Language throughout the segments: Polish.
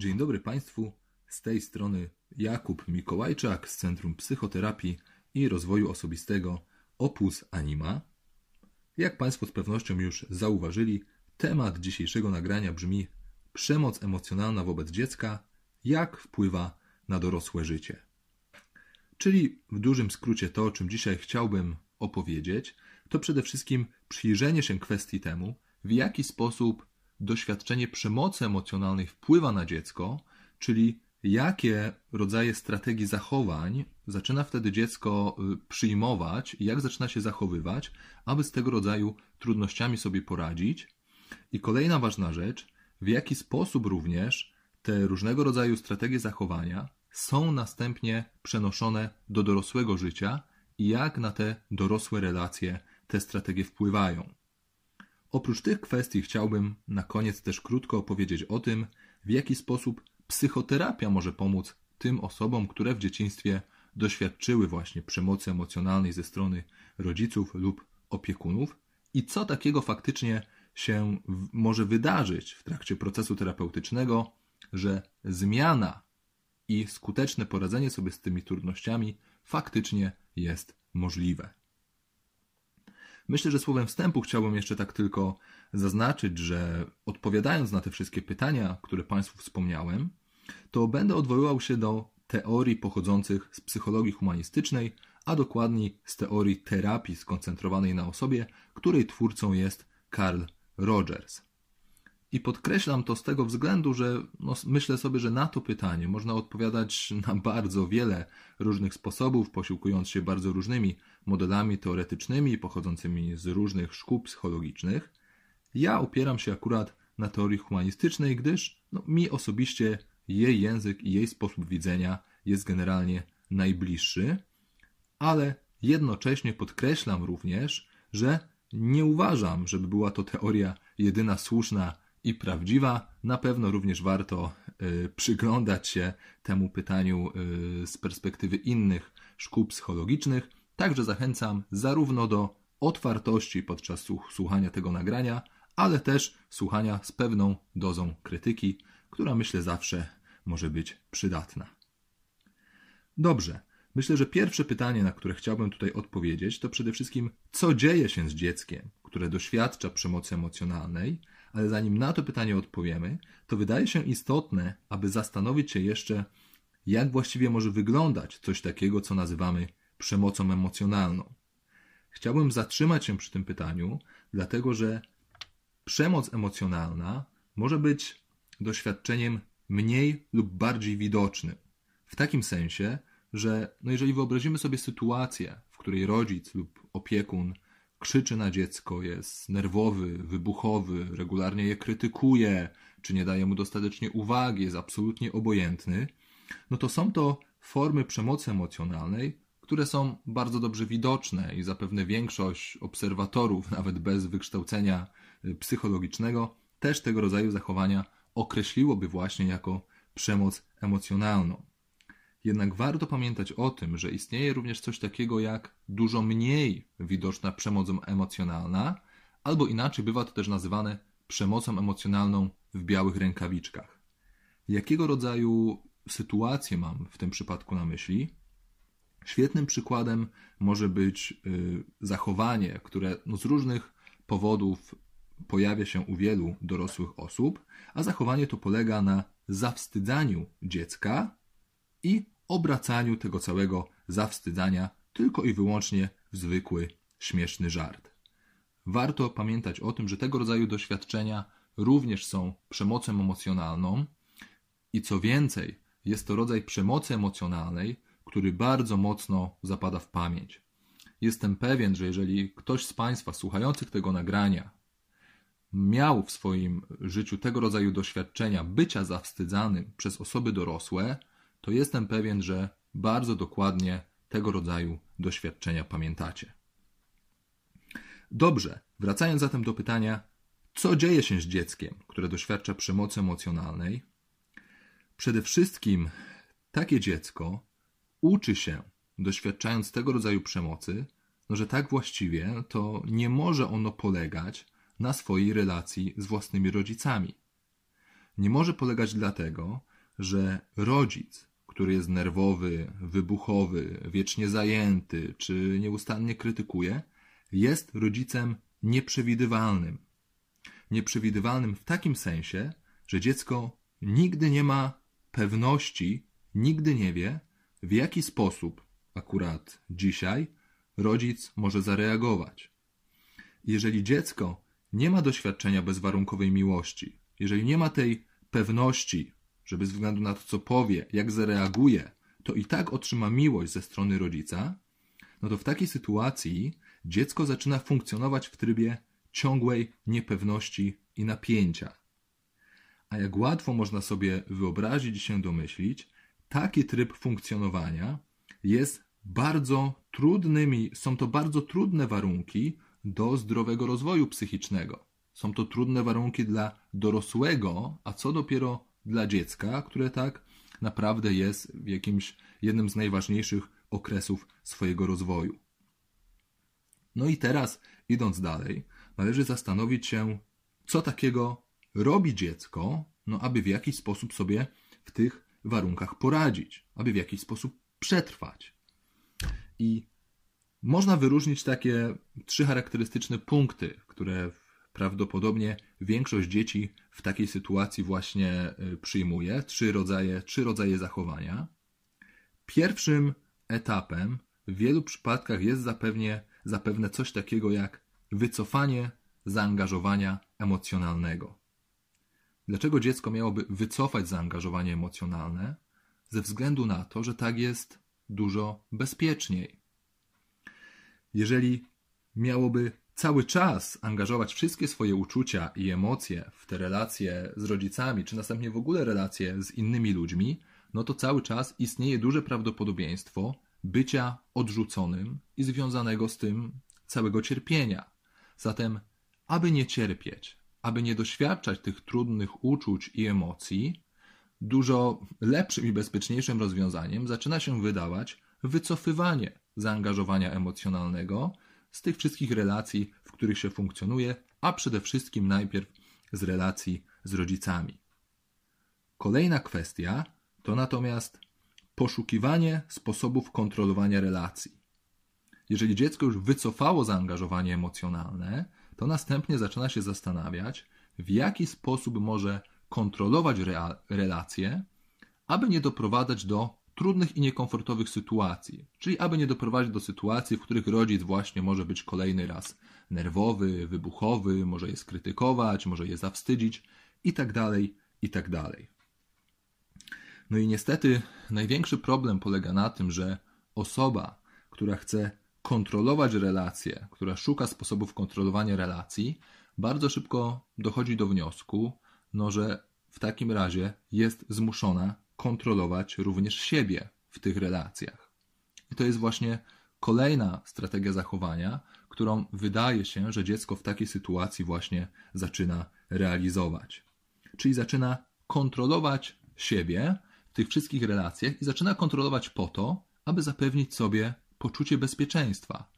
Dzień dobry Państwu, z tej strony Jakub Mikołajczak z Centrum Psychoterapii i Rozwoju Osobistego Opus Anima. Jak Państwo z pewnością już zauważyli, temat dzisiejszego nagrania brzmi Przemoc emocjonalna wobec dziecka jak wpływa na dorosłe życie. Czyli w dużym skrócie to, o czym dzisiaj chciałbym opowiedzieć, to przede wszystkim przyjrzenie się kwestii temu, w jaki sposób doświadczenie przemocy emocjonalnej wpływa na dziecko, czyli jakie rodzaje strategii zachowań zaczyna wtedy dziecko y, przyjmować, jak zaczyna się zachowywać, aby z tego rodzaju trudnościami sobie poradzić. I kolejna ważna rzecz, w jaki sposób również te różnego rodzaju strategie zachowania są następnie przenoszone do dorosłego życia i jak na te dorosłe relacje te strategie wpływają. Oprócz tych kwestii chciałbym na koniec też krótko opowiedzieć o tym, w jaki sposób psychoterapia może pomóc tym osobom, które w dzieciństwie doświadczyły właśnie przemocy emocjonalnej ze strony rodziców lub opiekunów i co takiego faktycznie się może wydarzyć w trakcie procesu terapeutycznego, że zmiana i skuteczne poradzenie sobie z tymi trudnościami faktycznie jest możliwe. Myślę, że słowem wstępu chciałbym jeszcze tak tylko zaznaczyć, że odpowiadając na te wszystkie pytania, które Państwu wspomniałem, to będę odwoływał się do teorii pochodzących z psychologii humanistycznej, a dokładniej z teorii terapii skoncentrowanej na osobie, której twórcą jest Carl Rogers. I podkreślam to z tego względu, że no, myślę sobie, że na to pytanie można odpowiadać na bardzo wiele różnych sposobów, posiłkując się bardzo różnymi modelami teoretycznymi pochodzącymi z różnych szkół psychologicznych. Ja opieram się akurat na teorii humanistycznej, gdyż no, mi osobiście jej język i jej sposób widzenia jest generalnie najbliższy, ale jednocześnie podkreślam również, że nie uważam, żeby była to teoria jedyna słuszna i prawdziwa. Na pewno również warto y, przyglądać się temu pytaniu y, z perspektywy innych szkół psychologicznych. Także zachęcam zarówno do otwartości podczas słuchania tego nagrania, ale też słuchania z pewną dozą krytyki, która myślę zawsze może być przydatna. Dobrze. Myślę, że pierwsze pytanie, na które chciałbym tutaj odpowiedzieć, to przede wszystkim, co dzieje się z dzieckiem, które doświadcza przemocy emocjonalnej, ale zanim na to pytanie odpowiemy, to wydaje się istotne, aby zastanowić się jeszcze, jak właściwie może wyglądać coś takiego, co nazywamy przemocą emocjonalną. Chciałbym zatrzymać się przy tym pytaniu, dlatego że przemoc emocjonalna może być doświadczeniem mniej lub bardziej widocznym. W takim sensie, że no jeżeli wyobrazimy sobie sytuację, w której rodzic lub opiekun krzyczy na dziecko, jest nerwowy, wybuchowy, regularnie je krytykuje, czy nie daje mu dostatecznie uwagi, jest absolutnie obojętny, no to są to formy przemocy emocjonalnej, które są bardzo dobrze widoczne i zapewne większość obserwatorów, nawet bez wykształcenia y, psychologicznego, też tego rodzaju zachowania określiłoby właśnie jako przemoc emocjonalną. Jednak warto pamiętać o tym, że istnieje również coś takiego jak dużo mniej widoczna przemoc emocjonalna, albo inaczej bywa to też nazywane przemocą emocjonalną w białych rękawiczkach. Jakiego rodzaju sytuację mam w tym przypadku na myśli? Świetnym przykładem może być y, zachowanie, które no, z różnych powodów pojawia się u wielu dorosłych osób, a zachowanie to polega na zawstydzaniu dziecka i obracaniu tego całego zawstydzania tylko i wyłącznie w zwykły, śmieszny żart. Warto pamiętać o tym, że tego rodzaju doświadczenia również są przemocą emocjonalną i co więcej, jest to rodzaj przemocy emocjonalnej, który bardzo mocno zapada w pamięć. Jestem pewien, że jeżeli ktoś z Państwa słuchających tego nagrania miał w swoim życiu tego rodzaju doświadczenia bycia zawstydzanym przez osoby dorosłe, to jestem pewien, że bardzo dokładnie tego rodzaju doświadczenia pamiętacie. Dobrze, wracając zatem do pytania, co dzieje się z dzieckiem, które doświadcza przemocy emocjonalnej? Przede wszystkim takie dziecko uczy się, doświadczając tego rodzaju przemocy, no, że tak właściwie to nie może ono polegać na swojej relacji z własnymi rodzicami. Nie może polegać dlatego, że rodzic który jest nerwowy, wybuchowy, wiecznie zajęty czy nieustannie krytykuje, jest rodzicem nieprzewidywalnym. Nieprzewidywalnym w takim sensie, że dziecko nigdy nie ma pewności, nigdy nie wie, w jaki sposób akurat dzisiaj rodzic może zareagować. Jeżeli dziecko nie ma doświadczenia bezwarunkowej miłości, jeżeli nie ma tej pewności, że bez względu na to, co powie, jak zareaguje, to i tak otrzyma miłość ze strony rodzica, no to w takiej sytuacji dziecko zaczyna funkcjonować w trybie ciągłej niepewności i napięcia. A jak łatwo można sobie wyobrazić i się domyślić, taki tryb funkcjonowania jest bardzo trudnymi, są to bardzo trudne warunki do zdrowego rozwoju psychicznego. Są to trudne warunki dla dorosłego, a co dopiero dla dziecka, które tak naprawdę jest w jakimś jednym z najważniejszych okresów swojego rozwoju. No i teraz, idąc dalej, należy zastanowić się, co takiego robi dziecko, no aby w jakiś sposób sobie w tych warunkach poradzić, aby w jakiś sposób przetrwać. I można wyróżnić takie trzy charakterystyczne punkty, które Prawdopodobnie większość dzieci w takiej sytuacji właśnie y, przyjmuje trzy rodzaje, trzy rodzaje zachowania. Pierwszym etapem w wielu przypadkach jest zapewnie, zapewne coś takiego jak wycofanie zaangażowania emocjonalnego. Dlaczego dziecko miałoby wycofać zaangażowanie emocjonalne? Ze względu na to, że tak jest dużo bezpieczniej. Jeżeli miałoby cały czas angażować wszystkie swoje uczucia i emocje w te relacje z rodzicami, czy następnie w ogóle relacje z innymi ludźmi, no to cały czas istnieje duże prawdopodobieństwo bycia odrzuconym i związanego z tym całego cierpienia. Zatem, aby nie cierpieć, aby nie doświadczać tych trudnych uczuć i emocji, dużo lepszym i bezpieczniejszym rozwiązaniem zaczyna się wydawać wycofywanie zaangażowania emocjonalnego z tych wszystkich relacji, w których się funkcjonuje, a przede wszystkim najpierw z relacji z rodzicami. Kolejna kwestia to natomiast poszukiwanie sposobów kontrolowania relacji. Jeżeli dziecko już wycofało zaangażowanie emocjonalne, to następnie zaczyna się zastanawiać, w jaki sposób może kontrolować relacje, aby nie doprowadzać do trudnych i niekomfortowych sytuacji, czyli aby nie doprowadzić do sytuacji, w których rodzic właśnie może być kolejny raz nerwowy, wybuchowy, może je skrytykować, może je zawstydzić itd., tak itd. Tak no i niestety największy problem polega na tym, że osoba, która chce kontrolować relacje, która szuka sposobów kontrolowania relacji, bardzo szybko dochodzi do wniosku, no, że w takim razie jest zmuszona kontrolować również siebie w tych relacjach. I to jest właśnie kolejna strategia zachowania, którą wydaje się, że dziecko w takiej sytuacji właśnie zaczyna realizować. Czyli zaczyna kontrolować siebie w tych wszystkich relacjach i zaczyna kontrolować po to, aby zapewnić sobie poczucie bezpieczeństwa.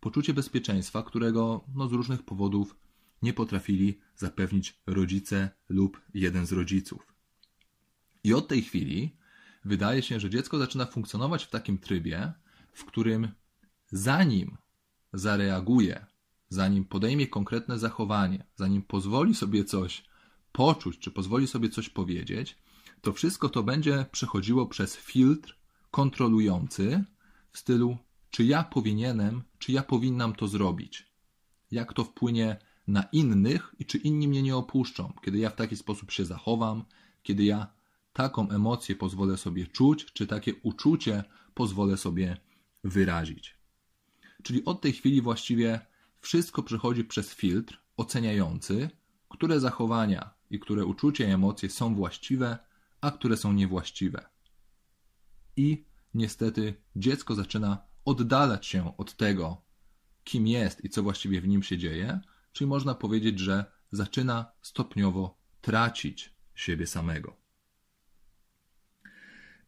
Poczucie bezpieczeństwa, którego no, z różnych powodów nie potrafili zapewnić rodzice lub jeden z rodziców. I od tej chwili wydaje się, że dziecko zaczyna funkcjonować w takim trybie, w którym zanim zareaguje, zanim podejmie konkretne zachowanie, zanim pozwoli sobie coś poczuć, czy pozwoli sobie coś powiedzieć, to wszystko to będzie przechodziło przez filtr kontrolujący w stylu, czy ja powinienem, czy ja powinnam to zrobić. Jak to wpłynie na innych i czy inni mnie nie opuszczą, kiedy ja w taki sposób się zachowam, kiedy ja taką emocję pozwolę sobie czuć, czy takie uczucie pozwolę sobie wyrazić. Czyli od tej chwili właściwie wszystko przechodzi przez filtr oceniający, które zachowania i które uczucia i emocje są właściwe, a które są niewłaściwe. I niestety dziecko zaczyna oddalać się od tego, kim jest i co właściwie w nim się dzieje, czyli można powiedzieć, że zaczyna stopniowo tracić siebie samego.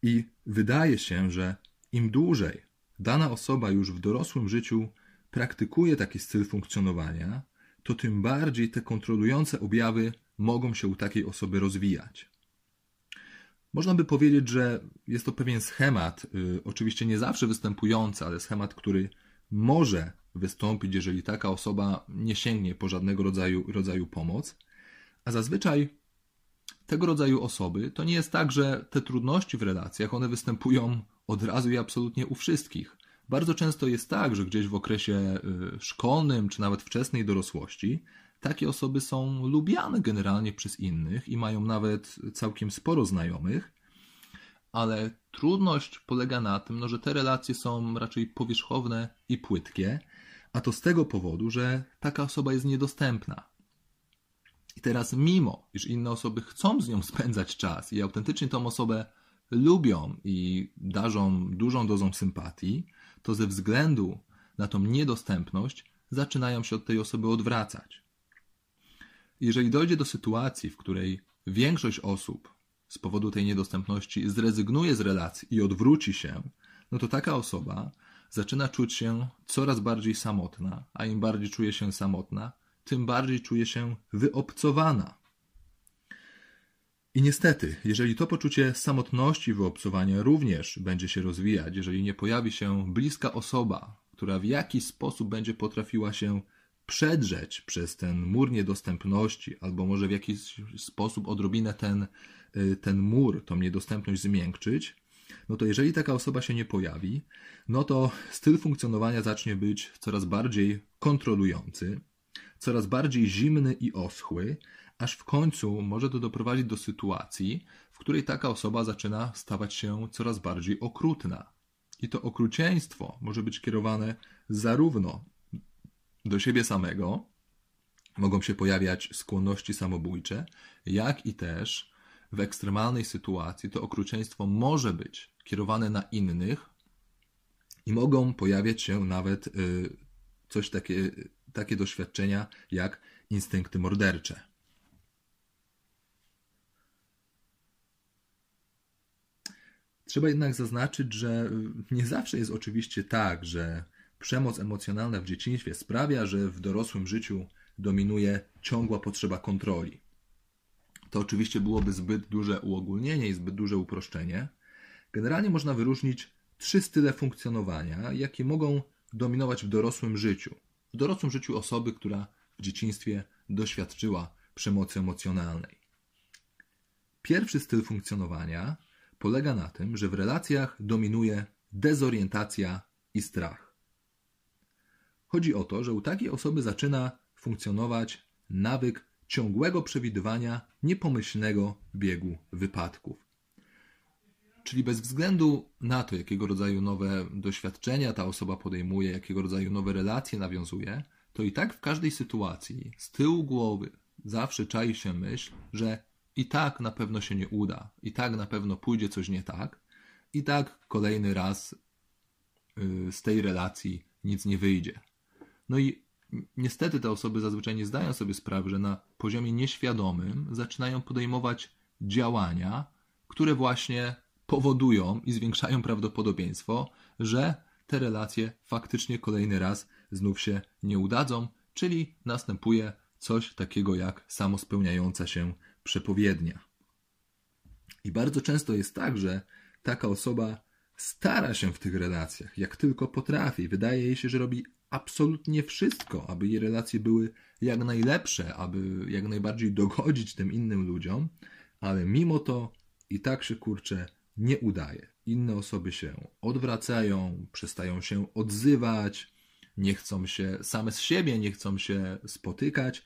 I wydaje się, że im dłużej dana osoba już w dorosłym życiu praktykuje taki styl funkcjonowania, to tym bardziej te kontrolujące objawy mogą się u takiej osoby rozwijać. Można by powiedzieć, że jest to pewien schemat, y, oczywiście nie zawsze występujący, ale schemat, który może wystąpić, jeżeli taka osoba nie sięgnie po żadnego rodzaju, rodzaju pomoc, a zazwyczaj tego rodzaju osoby, to nie jest tak, że te trudności w relacjach, one występują od razu i absolutnie u wszystkich. Bardzo często jest tak, że gdzieś w okresie y, szkolnym czy nawet wczesnej dorosłości takie osoby są lubiane generalnie przez innych i mają nawet całkiem sporo znajomych, ale trudność polega na tym, no, że te relacje są raczej powierzchowne i płytkie, a to z tego powodu, że taka osoba jest niedostępna. I teraz, mimo iż inne osoby chcą z nią spędzać czas i autentycznie tą osobę lubią i darzą dużą dozą sympatii, to ze względu na tą niedostępność zaczynają się od tej osoby odwracać. Jeżeli dojdzie do sytuacji, w której większość osób z powodu tej niedostępności zrezygnuje z relacji i odwróci się, no to taka osoba zaczyna czuć się coraz bardziej samotna, a im bardziej czuje się samotna, tym bardziej czuje się wyobcowana. I niestety, jeżeli to poczucie samotności, wyobcowania również będzie się rozwijać, jeżeli nie pojawi się bliska osoba, która w jakiś sposób będzie potrafiła się przedrzeć przez ten mur niedostępności, albo może w jakiś sposób odrobinę ten, y, ten mur, tą niedostępność zmiękczyć, no to jeżeli taka osoba się nie pojawi, no to styl funkcjonowania zacznie być coraz bardziej kontrolujący, coraz bardziej zimny i oschły, aż w końcu może to doprowadzić do sytuacji, w której taka osoba zaczyna stawać się coraz bardziej okrutna. I to okrucieństwo może być kierowane zarówno do siebie samego, mogą się pojawiać skłonności samobójcze, jak i też w ekstremalnej sytuacji to okrucieństwo może być kierowane na innych i mogą pojawiać się nawet y, coś takie, takie doświadczenia jak instynkty mordercze. Trzeba jednak zaznaczyć, że nie zawsze jest oczywiście tak, że przemoc emocjonalna w dzieciństwie sprawia, że w dorosłym życiu dominuje ciągła potrzeba kontroli. To oczywiście byłoby zbyt duże uogólnienie i zbyt duże uproszczenie. Generalnie można wyróżnić trzy style funkcjonowania, jakie mogą dominować w dorosłym życiu w dorosłym życiu osoby, która w dzieciństwie doświadczyła przemocy emocjonalnej. Pierwszy styl funkcjonowania polega na tym, że w relacjach dominuje dezorientacja i strach. Chodzi o to, że u takiej osoby zaczyna funkcjonować nawyk ciągłego przewidywania niepomyślnego biegu wypadków. Czyli bez względu na to, jakiego rodzaju nowe doświadczenia ta osoba podejmuje, jakiego rodzaju nowe relacje nawiązuje, to i tak w każdej sytuacji z tyłu głowy zawsze czai się myśl, że i tak na pewno się nie uda, i tak na pewno pójdzie coś nie tak, i tak kolejny raz y, z tej relacji nic nie wyjdzie. No i niestety te osoby zazwyczaj nie zdają sobie sprawy, że na poziomie nieświadomym zaczynają podejmować działania, które właśnie powodują i zwiększają prawdopodobieństwo, że te relacje faktycznie kolejny raz znów się nie udadzą, czyli następuje coś takiego jak samospełniająca się przepowiednia. I bardzo często jest tak, że taka osoba stara się w tych relacjach, jak tylko potrafi. Wydaje jej się, że robi absolutnie wszystko, aby jej relacje były jak najlepsze, aby jak najbardziej dogodzić tym innym ludziom, ale mimo to i tak się kurczę nie udaje. Inne osoby się odwracają, przestają się odzywać, nie chcą się same z siebie, nie chcą się spotykać,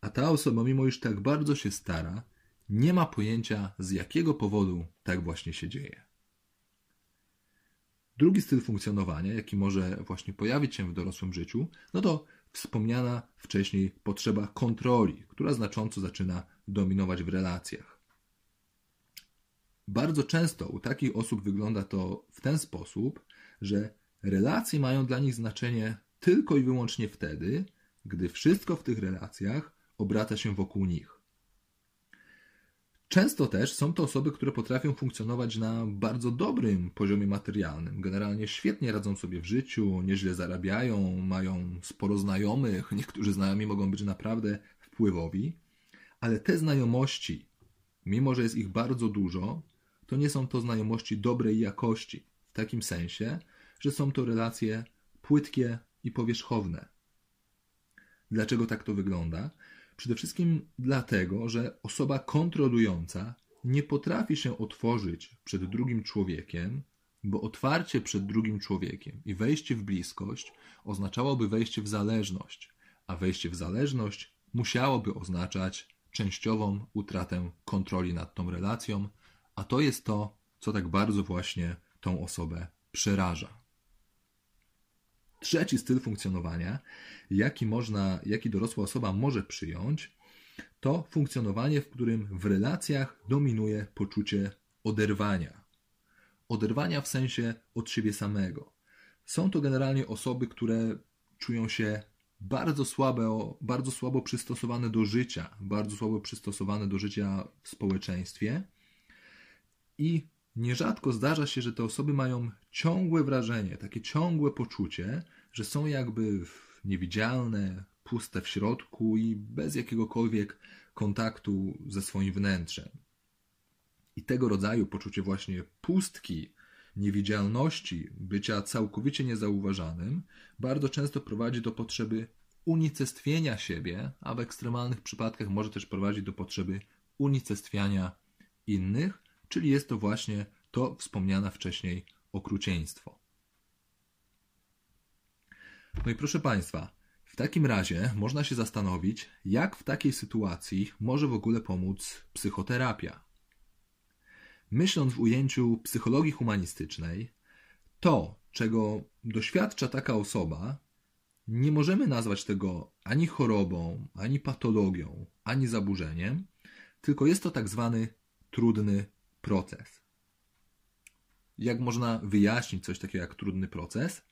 a ta osoba, mimo iż tak bardzo się stara, nie ma pojęcia z jakiego powodu tak właśnie się dzieje. Drugi styl funkcjonowania, jaki może właśnie pojawić się w dorosłym życiu, no to wspomniana wcześniej potrzeba kontroli, która znacząco zaczyna dominować w relacjach. Bardzo często u takich osób wygląda to w ten sposób, że relacje mają dla nich znaczenie tylko i wyłącznie wtedy, gdy wszystko w tych relacjach obraca się wokół nich. Często też są to osoby, które potrafią funkcjonować na bardzo dobrym poziomie materialnym. Generalnie świetnie radzą sobie w życiu, nieźle zarabiają, mają sporo znajomych, niektórzy znajomi mogą być naprawdę wpływowi, ale te znajomości, mimo że jest ich bardzo dużo, to nie są to znajomości dobrej jakości, w takim sensie, że są to relacje płytkie i powierzchowne. Dlaczego tak to wygląda? Przede wszystkim dlatego, że osoba kontrolująca nie potrafi się otworzyć przed drugim człowiekiem, bo otwarcie przed drugim człowiekiem i wejście w bliskość oznaczałoby wejście w zależność, a wejście w zależność musiałoby oznaczać częściową utratę kontroli nad tą relacją, a to jest to, co tak bardzo właśnie tą osobę przeraża. Trzeci styl funkcjonowania, jaki, można, jaki dorosła osoba może przyjąć, to funkcjonowanie, w którym w relacjach dominuje poczucie oderwania. Oderwania w sensie od siebie samego. Są to generalnie osoby, które czują się bardzo słabe, bardzo słabo przystosowane do życia, bardzo słabo przystosowane do życia w społeczeństwie i nierzadko zdarza się, że te osoby mają ciągłe wrażenie, takie ciągłe poczucie, że są jakby niewidzialne, puste w środku i bez jakiegokolwiek kontaktu ze swoim wnętrzem. I tego rodzaju poczucie właśnie pustki, niewidzialności, bycia całkowicie niezauważanym, bardzo często prowadzi do potrzeby unicestwienia siebie, a w ekstremalnych przypadkach może też prowadzić do potrzeby unicestwiania innych, czyli jest to właśnie to wspomniane wcześniej okrucieństwo. No i proszę Państwa, w takim razie można się zastanowić, jak w takiej sytuacji może w ogóle pomóc psychoterapia. Myśląc w ujęciu psychologii humanistycznej, to, czego doświadcza taka osoba, nie możemy nazwać tego ani chorobą, ani patologią, ani zaburzeniem, tylko jest to tak zwany trudny proces. Jak można wyjaśnić coś takiego jak trudny proces?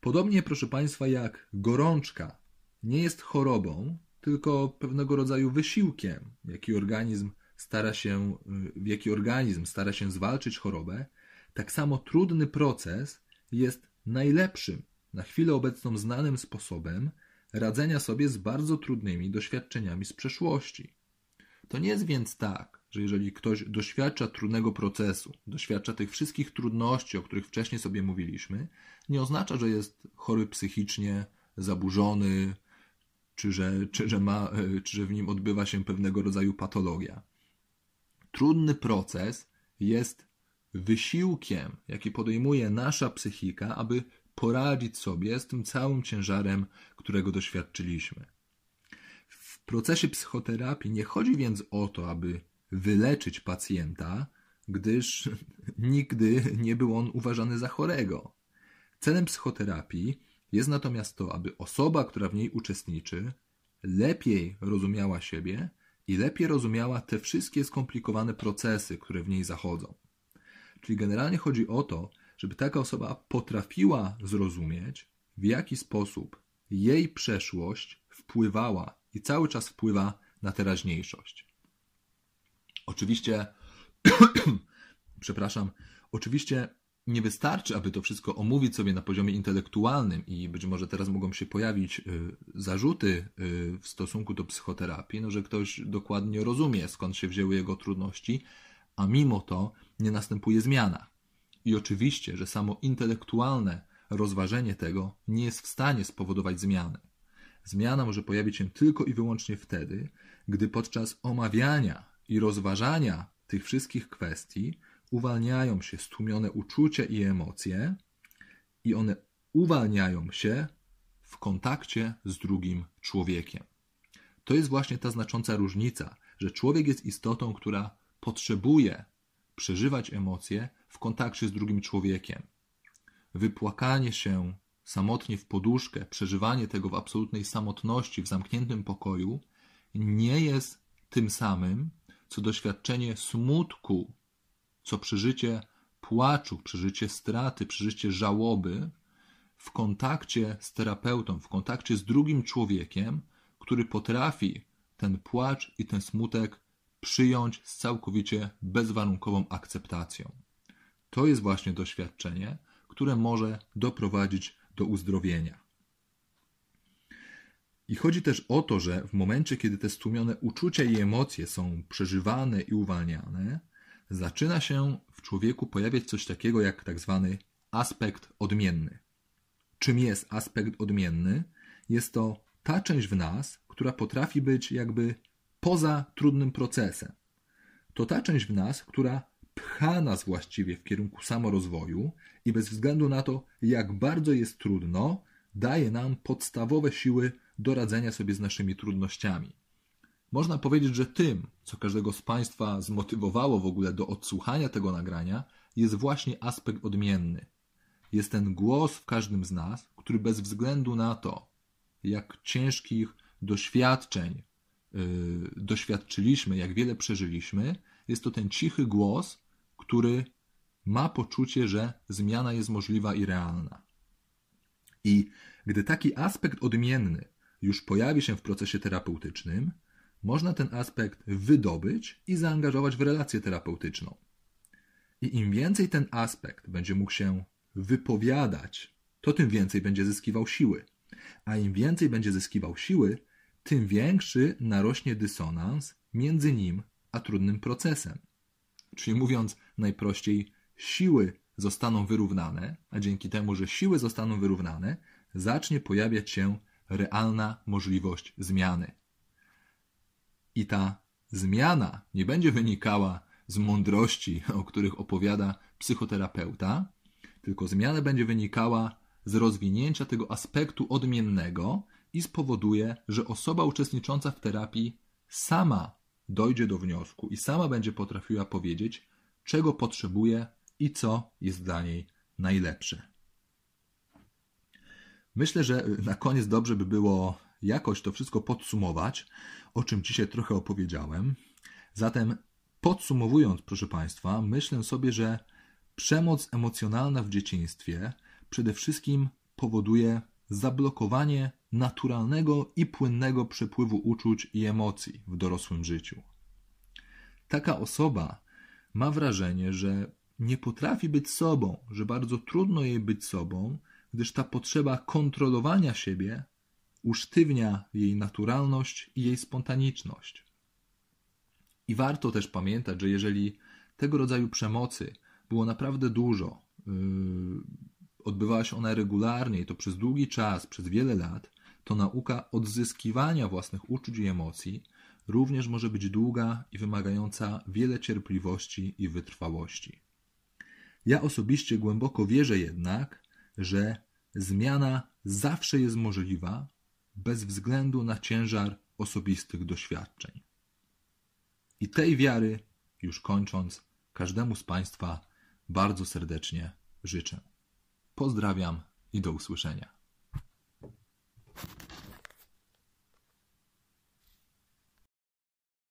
Podobnie, proszę Państwa, jak gorączka nie jest chorobą, tylko pewnego rodzaju wysiłkiem, jaki organizm stara się, w jaki organizm stara się zwalczyć chorobę, tak samo trudny proces jest najlepszym, na chwilę obecną znanym sposobem radzenia sobie z bardzo trudnymi doświadczeniami z przeszłości. To nie jest więc tak, że jeżeli ktoś doświadcza trudnego procesu, doświadcza tych wszystkich trudności, o których wcześniej sobie mówiliśmy, nie oznacza, że jest chory psychicznie, zaburzony, czy że, czy, że ma, e, czy że w nim odbywa się pewnego rodzaju patologia. Trudny proces jest wysiłkiem, jaki podejmuje nasza psychika, aby poradzić sobie z tym całym ciężarem, którego doświadczyliśmy. W procesie psychoterapii nie chodzi więc o to, aby wyleczyć pacjenta, gdyż nigdy nie był on uważany za chorego. Celem psychoterapii jest natomiast to, aby osoba, która w niej uczestniczy, lepiej rozumiała siebie i lepiej rozumiała te wszystkie skomplikowane procesy, które w niej zachodzą. Czyli generalnie chodzi o to, żeby taka osoba potrafiła zrozumieć, w jaki sposób jej przeszłość wpływała i cały czas wpływa na teraźniejszość. Oczywiście, przepraszam, oczywiście nie wystarczy, aby to wszystko omówić sobie na poziomie intelektualnym i być może teraz mogą się pojawić y, zarzuty y, w stosunku do psychoterapii, no, że ktoś dokładnie rozumie, skąd się wzięły jego trudności, a mimo to nie następuje zmiana. I oczywiście, że samo intelektualne rozważenie tego nie jest w stanie spowodować zmiany. Zmiana może pojawić się tylko i wyłącznie wtedy, gdy podczas omawiania i rozważania tych wszystkich kwestii uwalniają się stłumione uczucia i emocje, i one uwalniają się w kontakcie z drugim człowiekiem. To jest właśnie ta znacząca różnica, że człowiek jest istotą, która potrzebuje przeżywać emocje w kontakcie z drugim człowiekiem. Wypłakanie się samotnie w poduszkę, przeżywanie tego w absolutnej samotności, w zamkniętym pokoju, nie jest tym samym, co doświadczenie smutku, co przeżycie płaczu, przeżycie straty, przeżycie żałoby w kontakcie z terapeutą, w kontakcie z drugim człowiekiem, który potrafi ten płacz i ten smutek przyjąć z całkowicie bezwarunkową akceptacją. To jest właśnie doświadczenie, które może doprowadzić do uzdrowienia. I chodzi też o to, że w momencie, kiedy te stłumione uczucia i emocje są przeżywane i uwalniane, zaczyna się w człowieku pojawiać coś takiego jak tak zwany aspekt odmienny. Czym jest aspekt odmienny? Jest to ta część w nas, która potrafi być jakby poza trudnym procesem. To ta część w nas, która pcha nas właściwie w kierunku samorozwoju i bez względu na to, jak bardzo jest trudno, daje nam podstawowe siły do radzenia sobie z naszymi trudnościami. Można powiedzieć, że tym, co każdego z Państwa zmotywowało w ogóle do odsłuchania tego nagrania, jest właśnie aspekt odmienny. Jest ten głos w każdym z nas, który bez względu na to, jak ciężkich doświadczeń yy, doświadczyliśmy, jak wiele przeżyliśmy, jest to ten cichy głos, który ma poczucie, że zmiana jest możliwa i realna. I gdy taki aspekt odmienny już pojawi się w procesie terapeutycznym, można ten aspekt wydobyć i zaangażować w relację terapeutyczną. I im więcej ten aspekt będzie mógł się wypowiadać, to tym więcej będzie zyskiwał siły. A im więcej będzie zyskiwał siły, tym większy narośnie dysonans między nim a trudnym procesem. Czyli mówiąc najprościej, siły zostaną wyrównane, a dzięki temu, że siły zostaną wyrównane, zacznie pojawiać się realna możliwość zmiany. I ta zmiana nie będzie wynikała z mądrości, o których opowiada psychoterapeuta, tylko zmiana będzie wynikała z rozwinięcia tego aspektu odmiennego i spowoduje, że osoba uczestnicząca w terapii sama dojdzie do wniosku i sama będzie potrafiła powiedzieć, czego potrzebuje i co jest dla niej najlepsze. Myślę, że y, na koniec dobrze by było jakoś to wszystko podsumować, o czym dzisiaj trochę opowiedziałem. Zatem podsumowując, proszę Państwa, myślę sobie, że przemoc emocjonalna w dzieciństwie przede wszystkim powoduje zablokowanie naturalnego i płynnego przepływu uczuć i emocji w dorosłym życiu. Taka osoba ma wrażenie, że nie potrafi być sobą, że bardzo trudno jej być sobą gdyż ta potrzeba kontrolowania siebie usztywnia jej naturalność i jej spontaniczność. I warto też pamiętać, że jeżeli tego rodzaju przemocy było naprawdę dużo, yy, odbywała się ona regularnie i to przez długi czas, przez wiele lat, to nauka odzyskiwania własnych uczuć i emocji również może być długa i wymagająca wiele cierpliwości i wytrwałości. Ja osobiście głęboko wierzę jednak, że zmiana zawsze jest możliwa bez względu na ciężar osobistych doświadczeń. I tej wiary, już kończąc, każdemu z Państwa bardzo serdecznie życzę. Pozdrawiam i do usłyszenia.